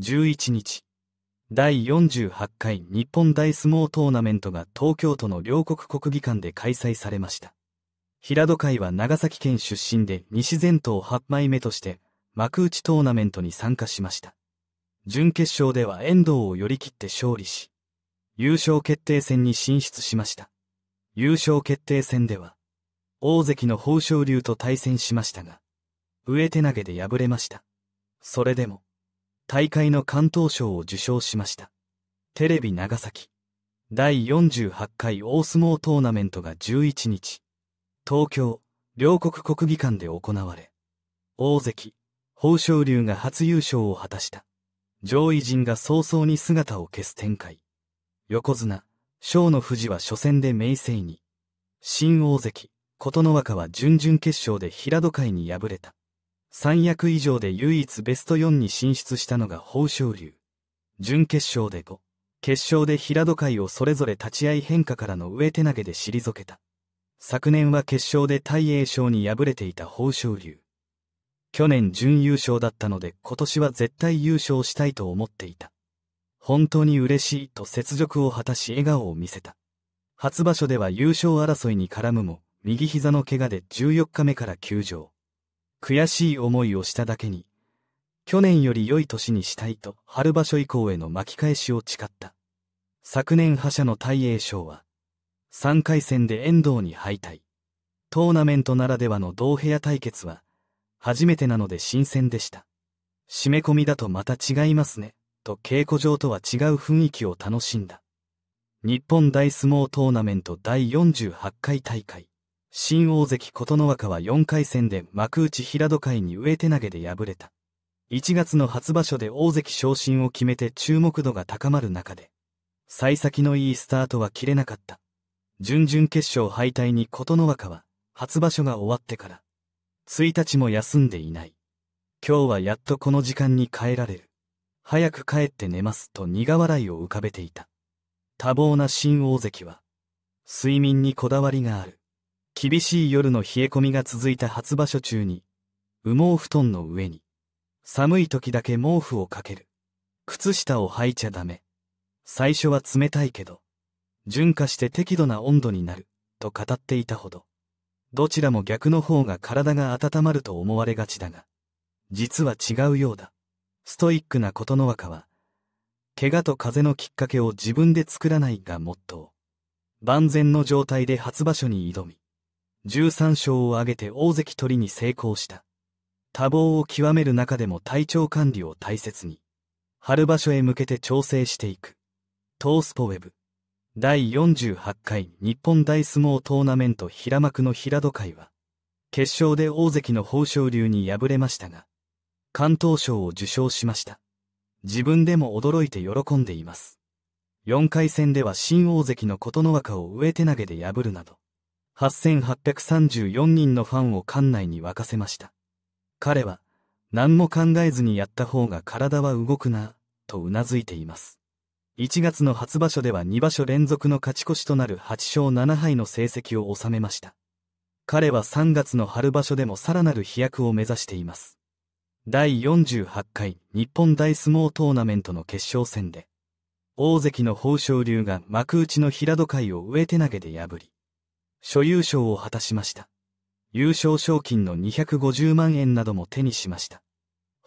11日、第48回日本大相撲トーナメントが東京都の両国国技館で開催されました。平戸会は長崎県出身で西前島8枚目として幕内トーナメントに参加しました。準決勝では遠藤を寄り切って勝利し、優勝決定戦に進出しました。優勝決定戦では、大関の豊昇龍と対戦しましたが、上手投げで敗れました。それでも、大会の関東賞を受賞しました。テレビ長崎第48回大相撲トーナメントが11日、東京、両国国技館で行われ、大関、豊昇龍が初優勝を果たした。上位陣が早々に姿を消す展開。横綱、小の富士は初戦で明生に、新大関、琴ノ若は準々決勝で平戸会に敗れた。三役以上で唯一ベスト4に進出したのが豊昇龍。準決勝で5、決勝で平戸海をそれぞれ立ち合い変化からの上手投げで退けた。昨年は決勝で大栄翔に敗れていた豊昇龍。去年準優勝だったので今年は絶対優勝したいと思っていた。本当に嬉しいと雪辱を果たし笑顔を見せた。初場所では優勝争いに絡むも、右膝の怪我で14日目から休場。悔しい思いをしただけに、去年より良い年にしたいと春場所以降への巻き返しを誓った。昨年覇者の大栄翔は、3回戦で遠藤に敗退。トーナメントならではの同部屋対決は、初めてなので新鮮でした。締め込みだとまた違いますね、と稽古場とは違う雰囲気を楽しんだ。日本大相撲トーナメント第48回大会。新大関琴ノ若は4回戦で幕内平戸会に上手投げで敗れた。1月の初場所で大関昇進を決めて注目度が高まる中で、幸先のいいスタートは切れなかった。準々決勝敗退に琴ノ若は、初場所が終わってから、1日も休んでいない。今日はやっとこの時間に帰られる。早く帰って寝ますと苦笑いを浮かべていた。多忙な新大関は、睡眠にこだわりがある。厳しい夜の冷え込みが続いた初場所中に、羽毛布団の上に、寒い時だけ毛布をかける。靴下を履いちゃダメ。最初は冷たいけど、純化して適度な温度になる、と語っていたほど、どちらも逆の方が体が温まると思われがちだが、実は違うようだ。ストイックなことの若は、怪我と風邪のきっかけを自分で作らないがモットー。万全の状態で初場所に挑み、13勝を挙げて大関取りに成功した。多忙を極める中でも体調管理を大切に、春場所へ向けて調整していく。トースポウェブ第48回日本大相撲トーナメント平幕の平戸会は、決勝で大関の豊昇龍に敗れましたが、関東賞を受賞しました。自分でも驚いて喜んでいます。4回戦では新大関の琴ノ若を上手投げで破るなど、8834人のファンを館内に沸かせました。彼は、何も考えずにやった方が体は動くな、と頷いています。1月の初場所では2場所連続の勝ち越しとなる8勝7敗の成績を収めました。彼は3月の春場所でもさらなる飛躍を目指しています。第48回日本大相撲トーナメントの決勝戦で、大関の豊昇龍が幕内の平戸会を上手投げで破り、所有賞を果たしました。優勝賞金の250万円なども手にしました。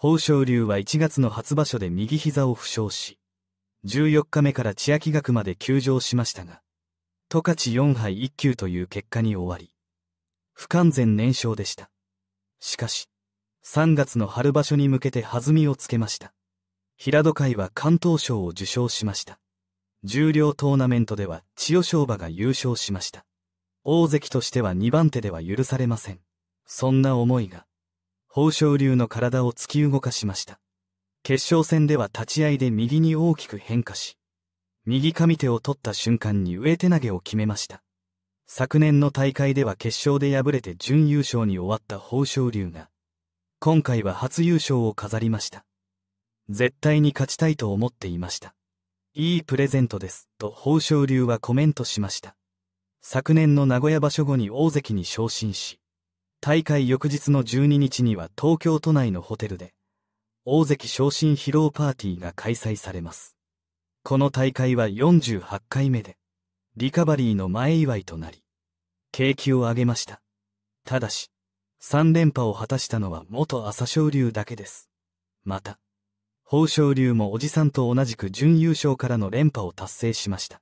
豊昇龍は1月の初場所で右膝を負傷し、14日目から千秋学まで休場しましたが、十勝4敗1級という結果に終わり、不完全燃焼でした。しかし、3月の春場所に向けて弾みをつけました。平戸会は関東賞を受賞しました。重量トーナメントでは千代翔馬が優勝しました。大関としては2番手では許されません。そんな思いが、豊昇龍の体を突き動かしました。決勝戦では立ち合いで右に大きく変化し、右上手を取った瞬間に上手投げを決めました。昨年の大会では決勝で敗れて準優勝に終わった豊昇龍が、今回は初優勝を飾りました。絶対に勝ちたいと思っていました。いいプレゼントです、と豊昇龍はコメントしました。昨年の名古屋場所後に大関に昇進し、大会翌日の12日には東京都内のホテルで、大関昇進披露パーティーが開催されます。この大会は48回目で、リカバリーの前祝いとなり、景気を上げました。ただし、3連覇を果たしたのは元朝青龍だけです。また、宝昇龍もおじさんと同じく準優勝からの連覇を達成しました。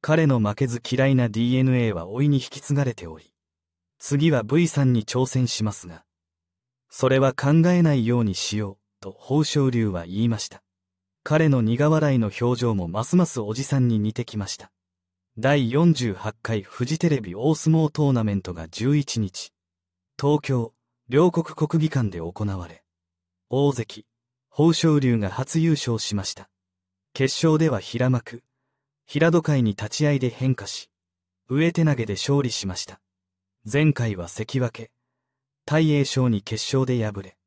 彼の負けず嫌いな DNA は老いに引き継がれており、次は V さんに挑戦しますが、それは考えないようにしよう、と宝生流は言いました。彼の苦笑いの表情もますますおじさんに似てきました。第48回フジテレビ大相撲トーナメントが11日、東京、両国国技館で行われ、大関、豊昇龍が初優勝しました。決勝では平幕、平戸会に立ち合いで変化し、上手投げで勝利しました。前回は関脇、大栄翔に決勝で敗れ、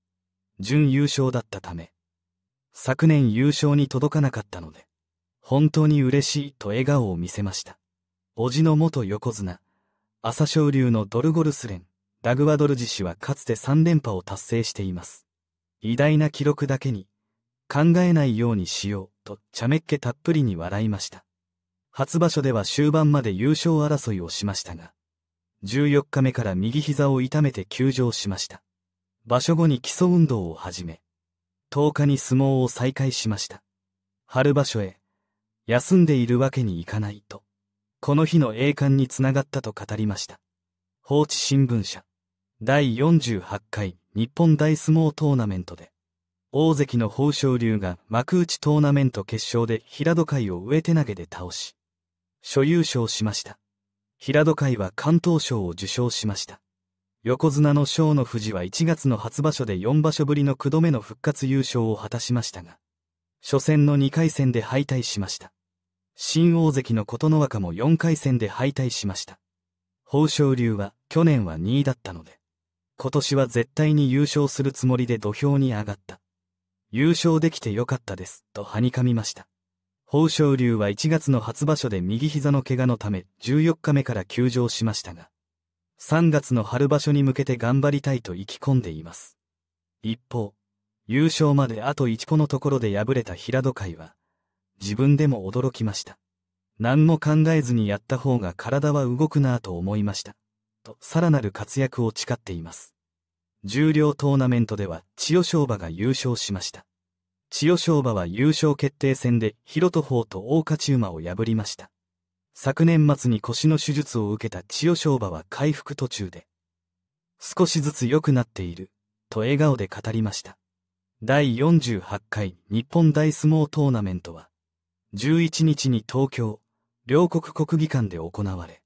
準優勝だったため、昨年優勝に届かなかったので、本当に嬉しいと笑顔を見せました。叔父の元横綱、朝青龍のドルゴルス連、ラグワドルジ氏はかつて3連覇を達成しています。偉大な記録だけに、考えないようにしようと、茶目っ気たっぷりに笑いました。初場所では終盤まで優勝争いをしましたが、14日目から右膝を痛めて休場しました。場所後に基礎運動を始め、10日に相撲を再開しました。春場所へ、休んでいるわけにいかないと、この日の栄冠につながったと語りました。放置新聞社、第48回日本大相撲トーナメントで、大関の豊昇龍が幕内トーナメント決勝で平戸会を上手投げで倒し、所有賞しました。平戸会は関東賞を受賞しました。横綱の賞の富士は1月の初場所で4場所ぶりの9度目の復活優勝を果たしましたが、初戦の2回戦で敗退しました。新大関の琴ノ若も4回戦で敗退しました。豊昇龍は去年は2位だったので、今年は絶対に優勝するつもりで土俵に上がった。優勝できてよかったです、とはにかみました。豊昇龍は1月の初場所で右膝の怪我のため14日目から休場しましたが、3月の春場所に向けて頑張りたいと意気込んでいます。一方、優勝まであと1歩のところで敗れた平戸会は、自分でも驚きました。何も考えずにやった方が体は動くなぁと思いました。と、さらなる活躍を誓っています。重量トーナメントでは千代翔馬が優勝しました。千代翔馬は優勝決定戦でヒロトホと大勝ち馬を破りました。昨年末に腰の手術を受けた千代翔馬は回復途中で、少しずつ良くなっている、と笑顔で語りました。第48回日本大相撲トーナメントは、11日に東京、両国国技館で行われ、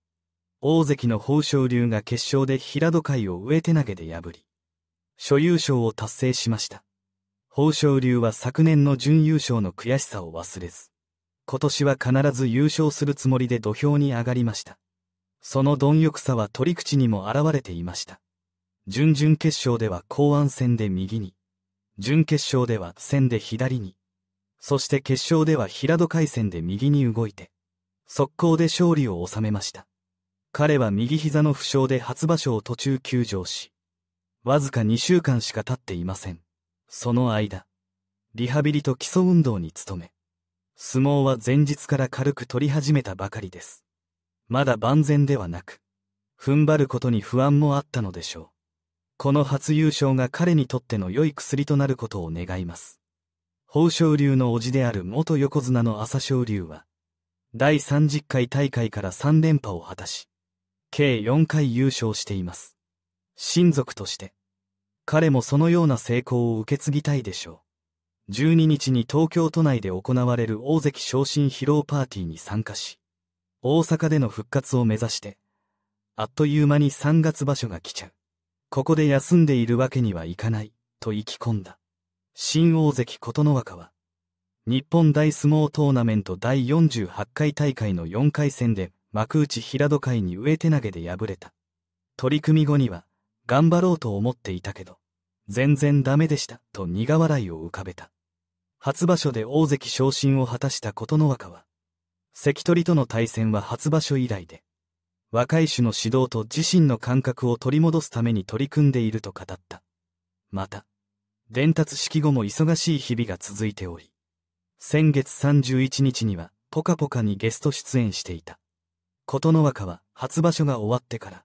大関の豊昇龍が決勝で平戸海を上手投げで破り、所有賞を達成しました。豊昇龍は昨年の準優勝の悔しさを忘れず、今年は必ず優勝するつもりで土俵に上がりました。その貪欲さは取り口にも現れていました。準々決勝では後安戦で右に、準決勝では戦で左に、そして決勝では平戸海戦で右に動いて、速攻で勝利を収めました。彼は右膝の負傷で初場所を途中休場し、わずか2週間しか経っていません。その間、リハビリと基礎運動に努め、相撲は前日から軽く取り始めたばかりです。まだ万全ではなく、踏ん張ることに不安もあったのでしょう。この初優勝が彼にとっての良い薬となることを願います。豊昇龍の叔父である元横綱の朝青龍は、第30回大会から3連覇を果たし、計4回優勝しています。親族として、彼もそのような成功を受け継ぎたいでしょう。12日に東京都内で行われる大関昇進披露パーティーに参加し、大阪での復活を目指して、あっという間に3月場所が来ちゃう。ここで休んでいるわけにはいかない、と意気込んだ。新大関琴ノ若は、日本大相撲トーナメント第48回大会の4回戦で幕内平戸会に上手投げで敗れた。取組後には、頑張ろうと思っていたけど、全然ダメでしたと苦笑いを浮かべた。初場所で大関昇進を果たした琴ノ若は、関取との対戦は初場所以来で、若い種の指導と自身の感覚を取り戻すために取り組んでいると語った。また、伝達式後も忙しい日々が続いており、先月31日にはポカポカにゲスト出演していた。琴ノ若は初場所が終わってから、